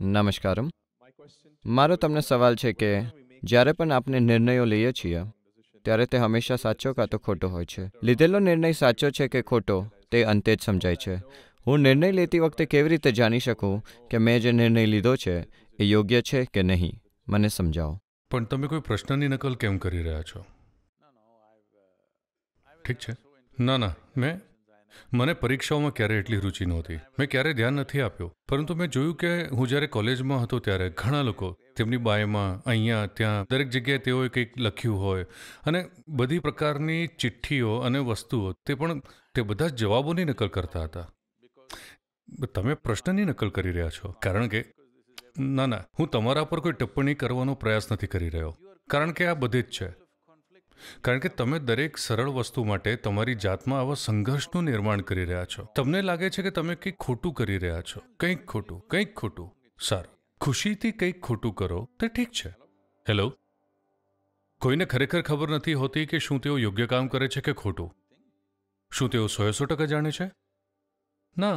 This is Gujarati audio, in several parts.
નમસ્કારમ મારો તમને સવાલ છે કે જ્યારે પણ આપણે નિર્ણયો લઈએ છીએ ત્યારે તે હંમેશા સાચો કાં તો ખોટો હોય છે લીધેલો નિર્ણય સાચો છે કે ખોટો તે અંતે જ સમજાય છે હું નિર્ણય લેતી વખતે કેવી રીતે જાણી શકું કે મેં જે નિર્ણય લીધો છે એ યોગ્ય છે કે નહીં મને સમજાવો પણ તમે કોઈ પ્રશ્નની નકલ કેમ કરી રહ્યા છો uh, ઠીક છે ના ના મેં મને પરીક્ષાઓમાં ક્યારેય એટલી રુચિ નહોતી મેં ક્યારેય ધ્યાન નથી આપ્યું પરંતુ મેં જોયું કે હું જ્યારે કોલેજમાં હતો ત્યારે ઘણા લોકો તેમની બાયમાં અહીંયા ત્યાં દરેક જગ્યાએ તેઓએ કંઈક લખ્યું હોય અને બધી પ્રકારની ચિઠ્ઠીઓ અને વસ્તુઓ તે પણ તે બધા જ જવાબોની નકલ કરતા હતા તમે પ્રશ્નની નકલ કરી રહ્યા છો કારણ કે ના ના હું તમારા પર કોઈ ટિપ્પણી કરવાનો પ્રયાસ નથી કરી રહ્યો કારણ કે આ બધે જ છે કારણ કે તમે દરેક સરળ વસ્તુ માટે તમારી જાતમાં આવા સંઘર્ષનું નિર્માણ કરી રહ્યા છો તમને લાગે છે કે તમે કંઈક ખોટું કરી રહ્યા છો કંઈક ખોટું કંઈક ખોટું સારું ખુશીથી કંઈક ખોટું કરો તે ઠીક છે હેલો કોઈને ખરેખર ખબર નથી હોતી કે શું તેઓ યોગ્ય કામ કરે છે કે ખોટું શું તેઓ સો સો ટકા જાણે છે ના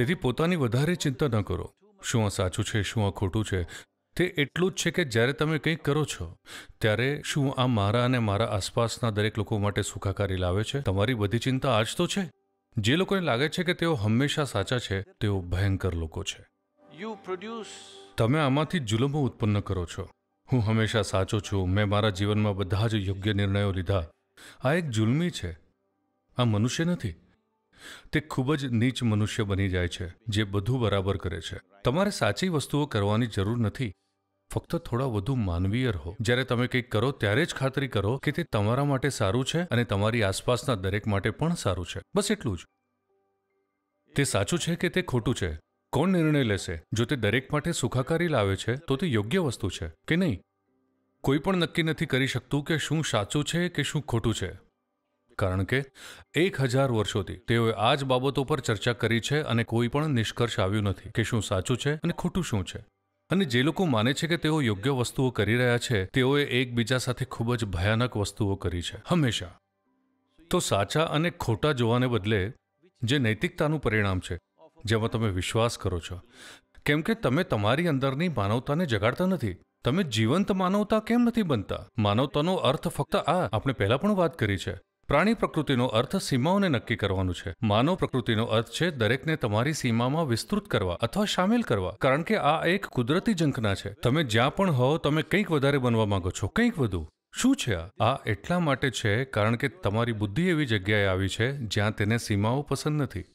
તેથી પોતાની વધારે ચિંતા ન કરો શું આ સાચું છે શું આ ખોટું છે તે એટલું જ છે કે જ્યારે તમે કંઈક કરો છો ત્યારે શું આ મારા અને મારા આસપાસના દરેક લોકો માટે સુખાકારી લાવે છે તમારી બધી ચિંતા આજ તો છે જે લોકોને લાગે છે કે તેઓ હંમેશા સાચા છે તેઓ ભયંકર લોકો છે તમે આમાંથી જુલમો ઉત્પન્ન કરો છો હું હંમેશા સાચો છું મેં મારા જીવનમાં બધા જ યોગ્ય નિર્ણયો લીધા આ એક જુલમી છે આ મનુષ્ય નથી તે ખૂબ જ નીચ મનુષ્ય બની જાય છે જે બધું બરાબર કરે છે તમારે સાચી વસ્તુઓ કરવાની જરૂર નથી ફક્ત થોડા વધુ માનવીય રહો જ્યારે તમે કંઈક કરો ત્યારે જ ખાતરી કરો કે તે તમારા માટે સારું છે અને તમારી આસપાસના દરેક માટે પણ સારું છે બસ એટલું જ તે સાચું છે કે તે ખોટું છે કોણ નિર્ણય લેશે જો તે દરેક માટે સુખાકારી લાવે છે તો તે યોગ્ય વસ્તુ છે કે નહીં કોઈ પણ નક્કી નથી કરી શકતું કે શું સાચું છે કે શું ખોટું છે કારણ કે એક હજાર વર્ષોથી તેઓએ આ જ બાબતો પર ચર્ચા કરી છે અને કોઈ પણ નિષ્કર્ષ આવ્યું નથી કે શું સાચું છે અને ખોટું શું છે અને જે લોકો માને છે કે તેઓ યોગ્ય વસ્તુઓ કરી રહ્યા છે તેઓએ એકબીજા સાથે ખૂબ જ ભયાનક વસ્તુઓ કરી છે હંમેશા તો સાચા અને ખોટા જોવાને બદલે જે નૈતિકતાનું પરિણામ છે જેમાં તમે વિશ્વાસ કરો છો કેમ કે તમે તમારી અંદરની માનવતાને જગાડતા નથી તમે જીવંત માનવતા કેમ નથી બનતા માનવતાનો અર્થ ફક્ત આ આપણે પહેલાં પણ વાત કરી છે પ્રાણી પ્રકૃતિનો અર્થ સીમાઓને નક્કી કરવાનું છે માનવ પ્રકૃતિનો અર્થ છે દરેકને તમારી સીમામાં વિસ્તૃત કરવા અથવા સામેલ કરવા કારણ કે આ એક કુદરતી જંકના છે તમે જ્યાં પણ હો તમે કંઈક વધારે બનવા માંગો છો કંઈક વધુ શું છે આ એટલા માટે છે કારણ કે તમારી બુદ્ધિ એવી જગ્યાએ આવી છે જ્યાં તેને સીમાઓ પસંદ નથી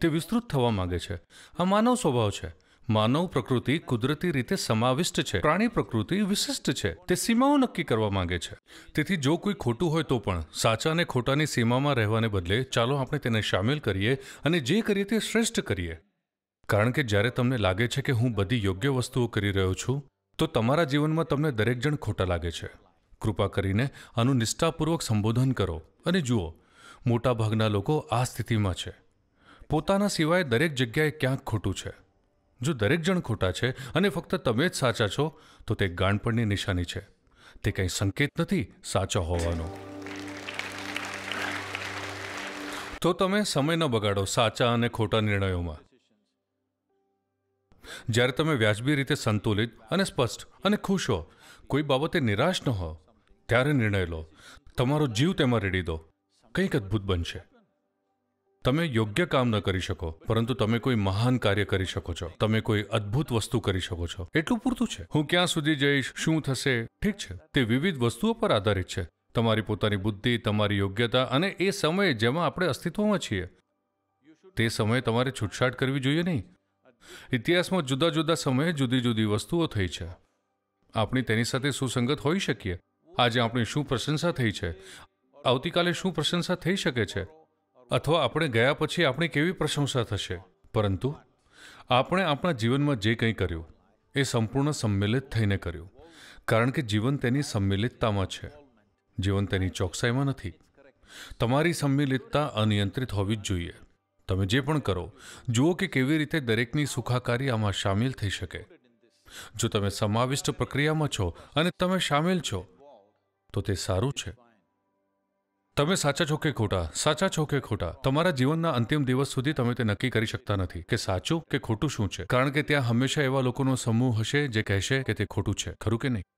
તે વિસ્તૃત થવા માંગે છે આ માનવ સ્વભાવ છે માનવ પ્રકૃતિ કુદરતી રીતે સમાવિષ્ટ છે પ્રાણી પ્રકૃતિ વિશિષ્ટ છે તે સીમાઓ નક્કી કરવા માંગે છે તેથી જો કોઈ ખોટું હોય તો પણ સાચા અને ખોટાની સીમામાં રહેવાને બદલે ચાલો આપણે તેને સામેલ કરીએ અને જે કરીએ તે શ્રેષ્ઠ કરીએ કારણ કે જ્યારે તમને લાગે છે કે હું બધી યોગ્ય વસ્તુઓ કરી રહ્યો છું તો તમારા જીવનમાં તમને દરેક જણ ખોટા લાગે છે કૃપા કરીને આનું નિષ્ઠાપૂર્વક સંબોધન કરો અને જુઓ મોટાભાગના લોકો આ સ્થિતિમાં છે પોતાના સિવાય દરેક જગ્યાએ ક્યાંક ખોટું છે જો દરેક જણ ખોટા છે અને ફક્ત તમે જ સાચા છો તો તે ગાંડપણની નિશાની છે તે કંઈ સંકેત નથી સાચો હોવાનો તો તમે સમય ન બગાડો સાચા અને ખોટા નિર્ણયોમાં જ્યારે તમે વ્યાજબી રીતે સંતુલિત અને સ્પષ્ટ અને ખુશ હો કોઈ બાબતે નિરાશ ન હો ત્યારે નિર્ણય લો તમારો જીવ તેમાં રેડી દો કંઈક અદ્ભુત બનશે તમે યોગ્ય કામ ન કરી શકો પરંતુ તમે કોઈ મહાન કાર્ય કરી શકો છો તમે કોઈ અદ્ભુત વસ્તુ કરી શકો છો એટલું પૂરતું છે હું ક્યાં સુધી જઈશ શું થશે ઠીક છે તે વિવિધ વસ્તુઓ પર આધારિત છે તમારી પોતાની બુદ્ધિ તમારી યોગ્યતા અને એ સમયે જેમાં આપણે અસ્તિત્વમાં છીએ તે સમયે તમારે છૂટછાટ કરવી જોઈએ નહીં ઇતિહાસમાં જુદા જુદા સમયે જુદી જુદી વસ્તુઓ થઈ છે આપણી તેની સાથે સુસંગત હોઈ શકીએ આજે આપણી શું પ્રશંસા થઈ છે આવતીકાલે શું પ્રશંસા થઈ શકે છે અથવા આપણે ગયા પછી આપણી કેવી પ્રશંસા થશે પરંતુ આપણે આપણા જીવનમાં જે કંઈ કર્યું એ સંપૂર્ણ સંમેલિત થઈને કર્યું કારણ કે જીવન તેની સંમિલિતતામાં છે જીવન તેની ચોકસાઈમાં નથી તમારી સંમિલિતતા અનિયંત્રિત હોવી જ જોઈએ તમે જે પણ કરો જુઓ કે કેવી રીતે દરેકની સુખાકારી આમાં સામેલ થઈ શકે જો તમે સમાવિષ્ટ પ્રક્રિયામાં છો અને તમે સામેલ છો તો તે સારું છે તમે સાચા છો કે ખોટા સાચા છો કે ખોટા તમારા જીવનના અંતિમ દિવસ સુધી તમે તે નક્કી કરી શકતા નથી કે સાચું કે ખોટું શું છે કારણ કે ત્યાં હંમેશા એવા લોકોનો સમૂહ હશે જે કહેશે કે તે ખોટું છે ખરું કે નહીં